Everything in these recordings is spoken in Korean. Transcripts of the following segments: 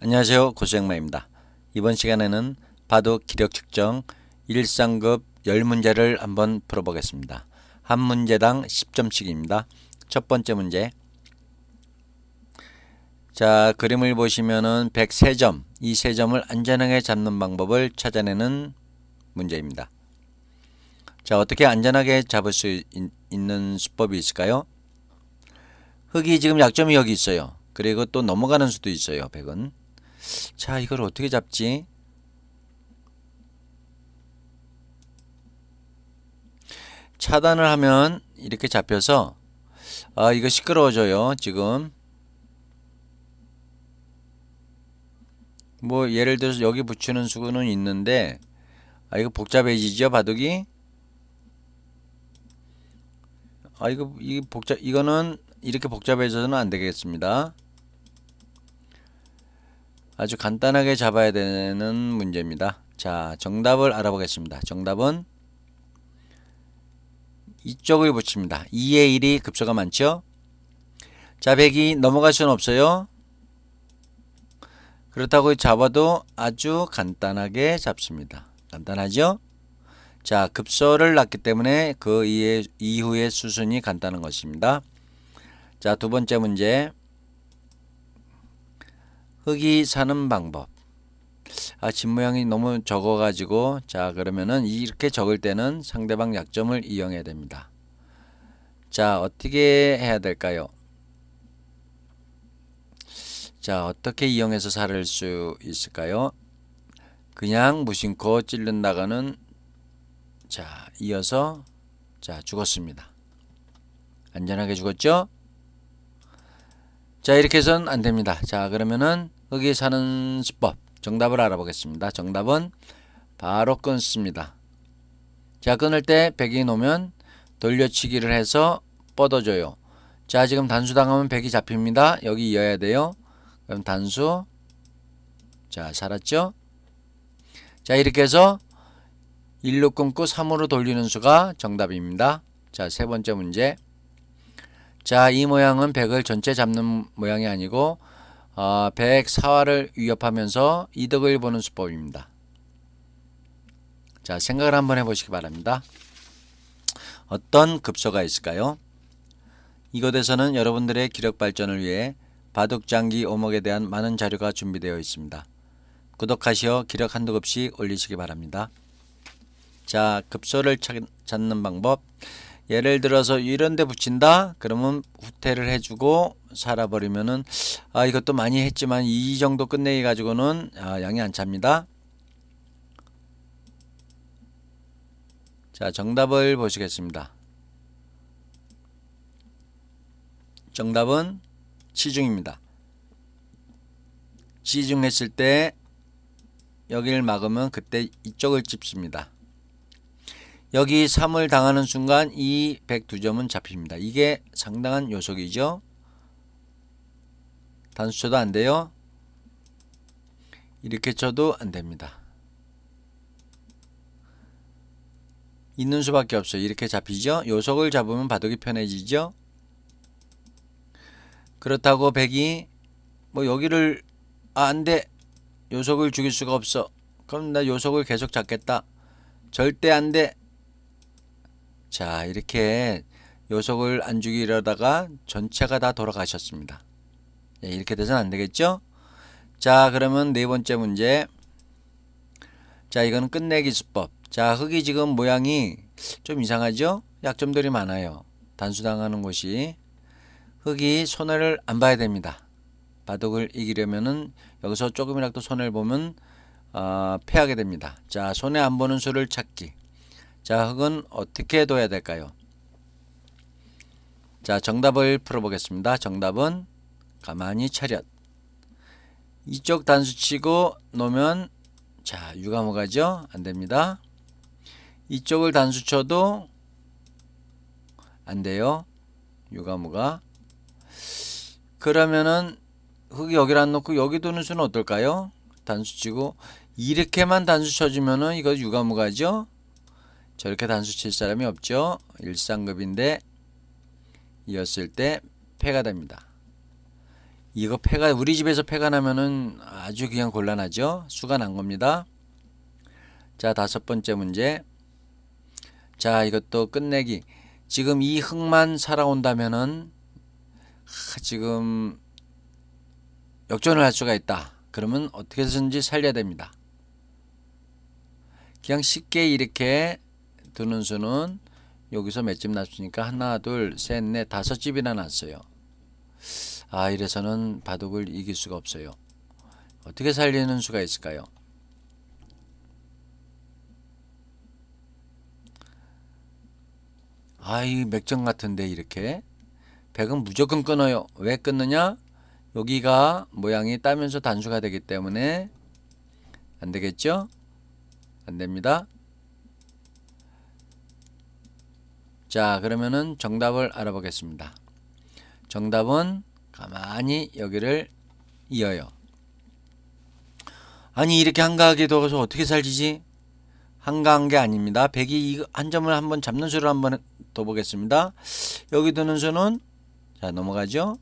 안녕하세요. 고수영마입니다. 이번 시간에는 바둑 기력 측정 1상급 10문제를 한번 풀어보겠습니다. 한 문제당 10점씩입니다. 첫 번째 문제 자 그림을 보시면은 103점 이 3점을 안전하게 잡는 방법을 찾아내는 문제입니다. 자 어떻게 안전하게 잡을 수 있, 는 수법이 있을까요? 흙이 지금 약점이 여기 있어요. 그리고 또 넘어가는 수도 있어요. 100은. 자 이걸 어떻게 잡지? 차단을 하면 이렇게 잡혀서 아 이거 시끄러워져요 지금 뭐 예를 들어서 여기 붙이는 수건은 있는데 아 이거 복잡해지죠 바둑이 아 이거 이 복잡 이거는 이렇게 복잡해져서는 안 되겠습니다 아주 간단하게 잡아야 되는 문제입니다. 자, 정답을 알아보겠습니다. 정답은 이쪽을 붙입니다. 2의 1이 급소가 많죠? 자, 100이 넘어갈 수는 없어요. 그렇다고 잡아도 아주 간단하게 잡습니다. 간단하죠? 자, 급소를 낳기 때문에 그 이후의 수순이 간단한 것입니다. 자, 두 번째 문제. 흙이 사는 방법 아, 집 모양이 너무 적어가지고 자 그러면은 이렇게 적을 때는 상대방 약점을 이용해야 됩니다. 자 어떻게 해야 될까요? 자 어떻게 이용해서 살을 수 있을까요? 그냥 무심코 찔른다가는 자 이어서 자 죽었습니다. 안전하게 죽었죠? 자 이렇게 해선 안됩니다. 자 그러면은 거기 사는 수법 정답을 알아보겠습니다. 정답은 바로 끊습니다. 자 끊을 때 백이 놓으면 돌려치기를 해서 뻗어줘요. 자 지금 단수 당하면 백이 잡힙니다. 여기 이어야 돼요. 그럼 단수 자 살았죠? 자 이렇게 해서 1로 끊고 3으로 돌리는 수가 정답입니다. 자 세 번째 문제 자 이 모양은 백을 전체 잡는 모양이 아니고 어, 아, 104화를 위협하면서 이득을 보는 수법입니다. 자, 생각을 한번 해보시기 바랍니다. 어떤 급소가 있을까요? 이곳에서는 여러분들의 기력 발전을 위해 바둑장기 오목에 대한 많은 자료가 준비되어 있습니다. 구독하시어 기력 한두 급씩 올리시기 바랍니다. 자, 급소를 찾는 방법 예를 들어서 이런 데 붙인다 그러면 후퇴를 해주고 살아버리면은 아 이것도 많이 했지만 이 정도 끝내기 가지고는 아, 양이 안 찹니다 자 정답을 보시겠습니다 정답은 치중입니다치중 했을 때 여기를 막으면 그때 이쪽을 찝습니다 여기 3을 당하는 순간 이 102점은 잡힙니다. 이게 상당한 요소이죠. 단수 쳐도 안 돼요. 이렇게 쳐도 안 됩니다. 있는 수밖에 없어요. 이렇게 잡히죠. 요석을 잡으면 바둑이 편해지죠. 그렇다고 백이 뭐 여기를 아, 안 돼. 요석을 죽일 수가 없어. 그럼 나 요석을 계속 잡겠다. 절대 안 돼. 자 이렇게 요석을 안 죽이려다가 전체가 다 돌아가셨습니다. 예, 이렇게 돼서는 안 되겠죠? 자 그러면 네 번째 문제 자이건 끝내기 수법 자 흙이 지금 모양이 좀 이상하죠? 약점들이 많아요. 단수당하는 곳이 흙이 손해를 안 봐야 됩니다. 바둑을 이기려면은 여기서 조금이라도 손해를 보면 어, 패하게 됩니다. 자 손해 안 보는 수를 찾기 자흙은 어떻게 둬야 될까요? 자 정답을 풀어보겠습니다. 정답은 가만히 차렷 이쪽 단수치고 놓으면 자 유감호 가죠? 안됩니다. 이쪽을 단수쳐도 안돼요. 유감호가 그러면은 흙이 여기를 안 놓고 여기 두는 수는 어떨까요? 단수치고 이렇게만 단수쳐주면은 이거 유감무가죠 저렇게 단수 칠 사람이 없죠. 일상급인데 이었을 때 패가 됩니다. 이거 패가 우리 집에서 패가 나면은 아주 그냥 곤란하죠. 수가 난 겁니다. 자 다섯 번째 문제. 자 이것도 끝내기. 지금 이 흙만 살아온다면은 하, 지금 역전을 할 수가 있다. 그러면 어떻게든지 살려야 됩니다. 그냥 쉽게 이렇게 드는 수는 여기서 몇 집 났으니까 하나 둘셋넷 다섯 집이나 났어요 아 이래서는 바둑을 이길 수가 없어요 어떻게 살리는 수가 있을까요 아 이 맥정 같은데 이렇게 백은 무조건 끊어요 왜 끊느냐 여기가 모양이 따면서 단수가 되기 때문에 안되겠죠 안됩니다 자, 그러면은 정답을 알아보겠습니다. 정답은 가만히 여기를 이어요. 아니 이렇게 한가하게 더워서 어떻게 살지지? 한가한 게 아닙니다. 1 0이한 점을 한번 잡는 수를 한번 더 보겠습니다. 여기 드는 수는 자 넘어가죠.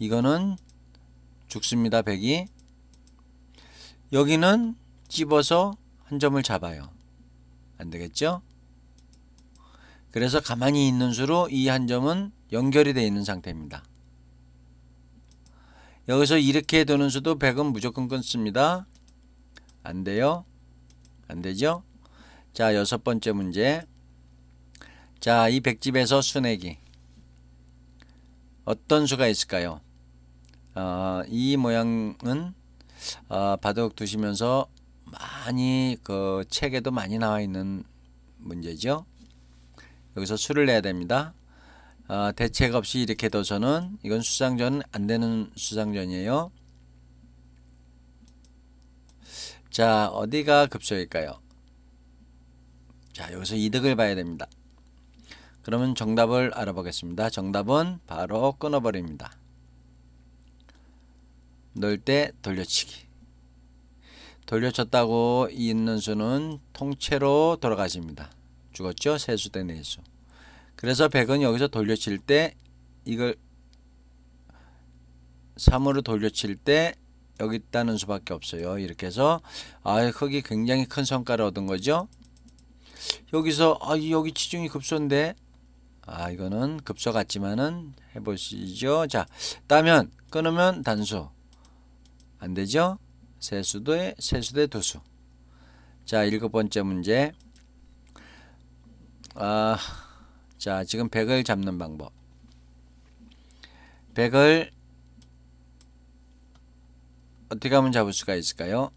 이거는 죽습니다. 1 0이 여기는 집어서한 점을 잡아요. 안 되겠죠? 그래서 가만히 있는 수로 이 한 점은 연결이 되어 있는 상태입니다. 여기서 이렇게 두는 수도 100은 무조건 끊습니다. 안 돼요. 안 되죠? 자, 여섯 번째 문제. 자, 이 백집에서 수내기. 어떤 수가 있을까요? 어, 이 모양은 어, 바둑 두시면서 많이 그 책에도 많이 나와 있는 문제죠. 여기서 수를 내야 됩니다. 아, 대책 없이 이렇게 둬서는 이건 수상전 안 되는 수상전이에요. 자, 어디가 급소일까요? 자, 여기서 이득을 봐야 됩니다. 그러면 정답을 알아보겠습니다. 정답은 바로 끊어버립니다. 넣을 때 돌려치기. 돌려쳤다고 있는 수는 통째로 돌아가십니다. 죽었죠? 세수된 내수. 그래서 백은 여기서 돌려칠 때 이걸 3으로 돌려칠 때 여기 있다는 수밖에 없어요. 이렇게 해서 아 거기 굉장히 큰 성과를 얻은 거죠. 여기서 아 여기 치중이 급소인데 아 이거는 급소 같지만은 해보시죠. 자 따면 끊으면 단수 안 되죠? 세수도에 세수대 두수. 자 일곱 번째 문제. 아, 자, 지금 100을 잡는 방법. 100을 어떻게 하면 잡을 수가 있을까요?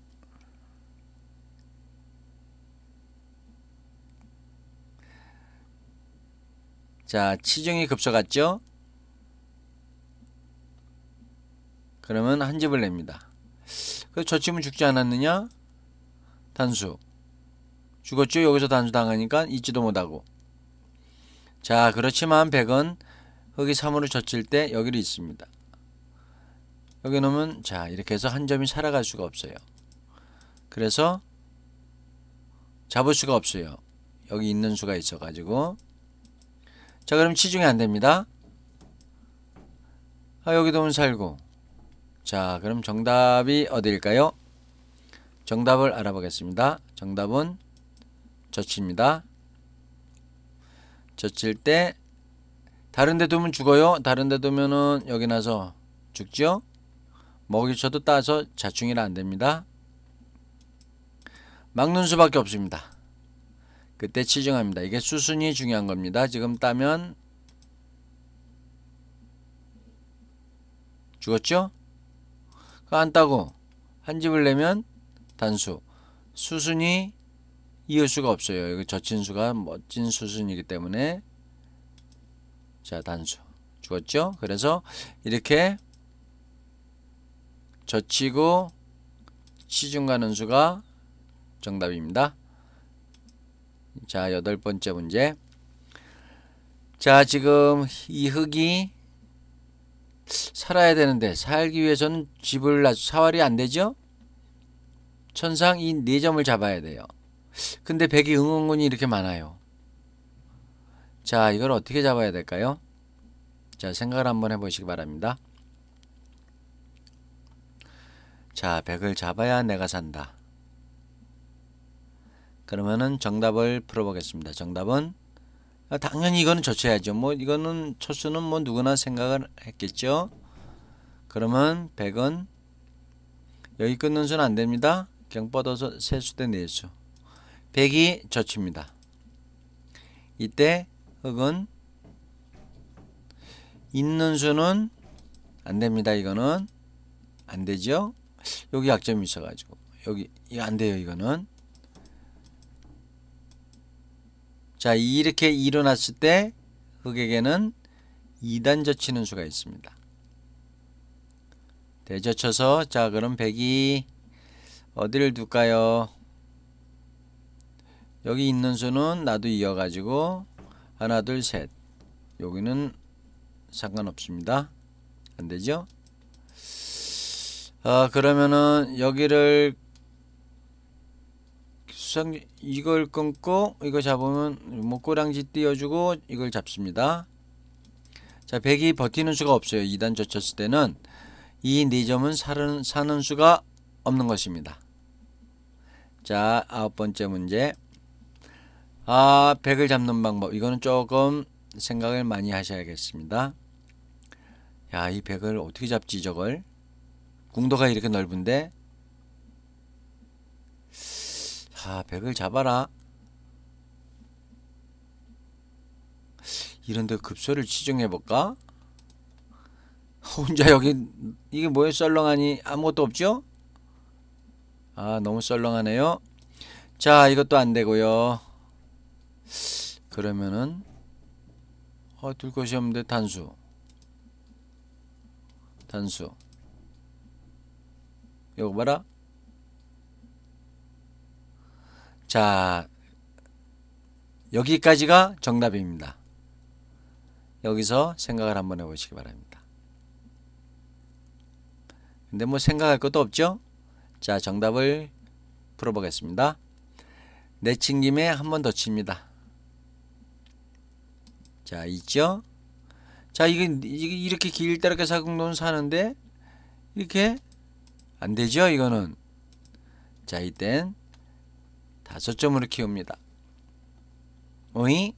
자, 치중이 급서갔죠? 그러면 한 집을 냅니다. 그래서 저 집은 죽지 않았느냐? 단수. 죽었죠? 여기서 단수당하니까 잊지도 못하고. 자, 그렇지만 100은 흙이 3으로 젖힐 때 여기를 있습니다 여기 놓으면 자, 이렇게 해서 한 점이 살아갈 수가 없어요. 그래서 잡을 수가 없어요. 여기 있는 수가 있어 가지고 자, 그럼 치중이 안 됩니다. 아, 여기 도면 살고 자, 그럼 정답이 어디일까요? 정답을 알아보겠습니다. 정답은 젖힙니다. 젖힐 때 다른 데 두면 죽어요. 다른 데 두면은 여기 나서 죽죠. 먹이쳐도 따서 자충이라 안 됩니다. 막는 수밖에 없습니다. 그때 치중합니다. 이게 수순이 중요한 겁니다. 지금 따면 죽었죠? 안 따고 한 집을 내면 단수 수순이 이을 수가 없어요. 여기 젖힌수가 멋진 수순이기 때문에 자 단수 죽었죠? 그래서 이렇게 젖히고 시중 가는 수가 정답입니다. 자 여덟 번째 문제 자 지금 이 흙이 살아야 되는데 살기 위해서는 집을 사활이 안되죠? 천상 이 네 점을 잡아야 돼요. 근데 백이 응원군이 이렇게 많아요. 자, 이걸 어떻게 잡아야 될까요? 자, 생각을 한번 해보시기 바랍니다. 자, 백을 잡아야 내가 산다. 그러면은 정답을 풀어보겠습니다. 정답은 아, 당연히 이거는 젖혀야죠. 뭐 이거는 첫수는뭐 누구나 생각을 했겠죠. 그러면 백은 여기 끊는 수는 안 됩니다. 경 뻗어서 세수 대 내수. 네1 0 0이 젖힙니다. 이때 흙은 있는 수는 안 됩니다. 이거는 안 되죠. 여기 약점이 있어가지고 여기 안 돼요. 이거는 자 이렇게 일어났을 때 흙에게는 2단 젖히는 수가 있습니다. 대젖혀서 자 그럼 1 0 0이 어디를 둘까요? 여기 있는 수는 나도 이어가지고 하나 둘 셋 여기는 상관없습니다 안되죠 아 그러면은 여기를 수상 이걸 끊고 이거 잡으면 목 꼬랑지 띄워주고 이걸 잡습니다 자백이 버티는 수가 없어요 2단 젖혔을 때는 이 4점은 사는, 사는 수가 없는 것입니다 자 아홉 번째 문제 아, 백을 잡는 방법. 이거는 조금 생각을 많이 하셔야겠습니다. 야, 이 백을 어떻게 잡지 저걸? 궁도가 이렇게 넓은데. 아, 백을 잡아라. 이런데 급소를 지정해 볼까? 혼자 여기 이게 뭐에 썰렁하니 아무것도 없죠? 아, 너무 썰렁하네요. 자, 이것도 안 되고요. 그러면은 어, 둘 것이 없는데 단수 단수 이거 봐라 자 여기까지가 정답입니다 여기서 생각을 한번 해보시기 바랍니다 근데 뭐 생각할 것도 없죠 자 정답을 풀어보겠습니다 내친김에 한 번 더 칩니다 자 있죠? 자 이게, 이렇게 길다랗게 사각돈 사는데 이렇게 안 되죠 이거는 자 이땐 다섯 점으로 키웁니다 어이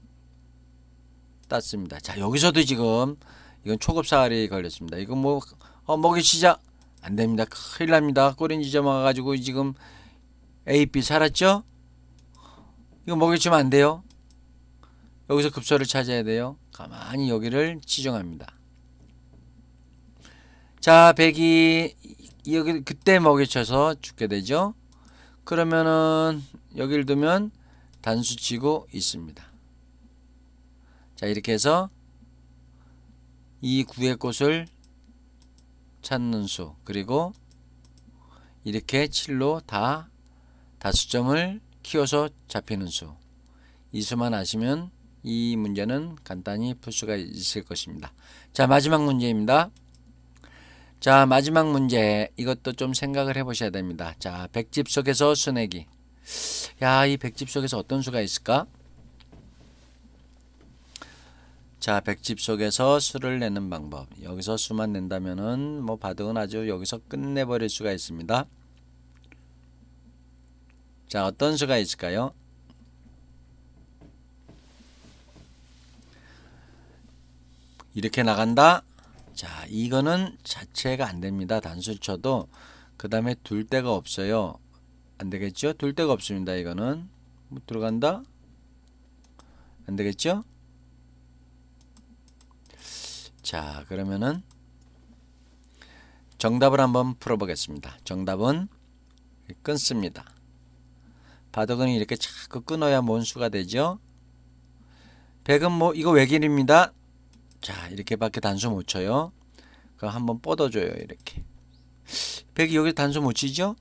땄습니다 자 여기서도 지금 이건 초급 사활이 걸렸습니다 이거뭐 어, 먹이 시작 안 됩니다 큰일 납니다 꼬린 지점 와가지고 지금 A, p 살았죠 이거 먹이 주면 안 돼요 여기서 급소를 찾아야 돼요. 가만히 여기를 지정합니다. 자, 백이 여기 그때 먹여쳐서 죽게 되죠. 그러면은 여기를 두면 단수치고 있습니다. 자, 이렇게 해서 이 구의 꽃을 찾는 수 그리고 이렇게 7로 다 다수점을 키워서 잡히는 수 이 수만 아시면 이 문제는 간단히 풀 수가 있을 것입니다. 자 마지막 문제입니다. 자 마지막 문제 이것도 좀 생각을 해보셔야 됩니다. 자 백집 속에서 수내기 야 이 백집 속에서 어떤 수가 있을까? 자 백집 속에서 수를 내는 방법 여기서 수만 낸다면은 뭐 바둑은 아주 여기서 끝내버릴 수가 있습니다. 자 어떤 수가 있을까요? 이렇게 나간다. 자, 이거는 자체가 안 됩니다. 단수 쳐도 그 다음에 둘 데가 없어요. 안 되겠죠? 둘 데가 없습니다. 이거는 뭐 들어간다. 안 되겠죠? 자, 그러면은 정답을 한번 풀어보겠습니다. 정답은 끊습니다. 바둑은 이렇게 자꾸 끊어야 몬수가 되죠. 백은 뭐 이거 외길입니다. 자 이렇게밖에 단수 못 쳐요 그럼 한번 뻗어줘요 이렇게 백이 여기 단수 못 치죠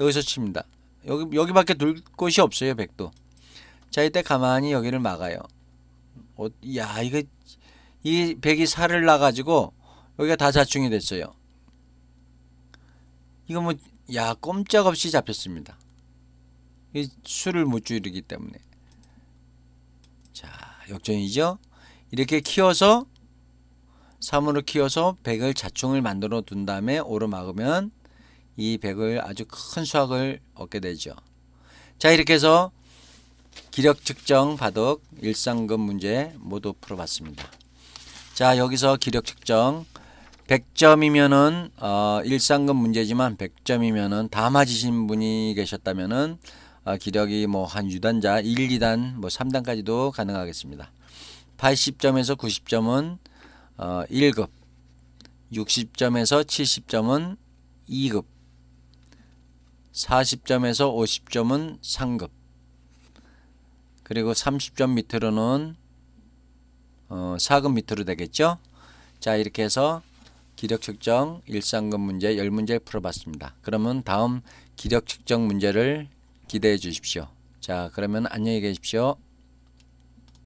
여기서 칩니다 여기 여기밖에 둘 곳이 없어요 백도 자 이때 가만히 여기를 막아요 어, 야 이거 이 백이 살을 나가지고 여기가 다 자충이 됐어요 이거 뭐 야 꼼짝없이 잡혔습니다 이 수를 못 줄이기 때문에 자 역전이죠. 이렇게 키워서 3으로 키워서 100을 자충을 만들어 둔 다음에 5로 막으면 이 100을 아주 큰 수확을 얻게 되죠. 자 이렇게 해서 기력 측정 바둑 일상금 문제 모두 풀어봤습니다. 자 여기서 기력 측정 100점이면은 어, 일상금 문제지만 100점이면은 다 맞으신 분이 계셨다면은 아, 기력이 뭐 한 유단자 1, 2단, 뭐 3단까지도 가능하겠습니다. 80점에서 90점은 1급, 어, 60점에서 70점은 2급, 40점에서 50점은 3급, 그리고 30점 밑으로는 4급 어, 밑으로 되겠죠. 자, 이렇게 해서 기력 측정 일상급 문제 10문제 풀어봤습니다. 그러면 다음 기력 측정 문제를 기대해 주십시오. 자, 그러면 안녕히 계십시오.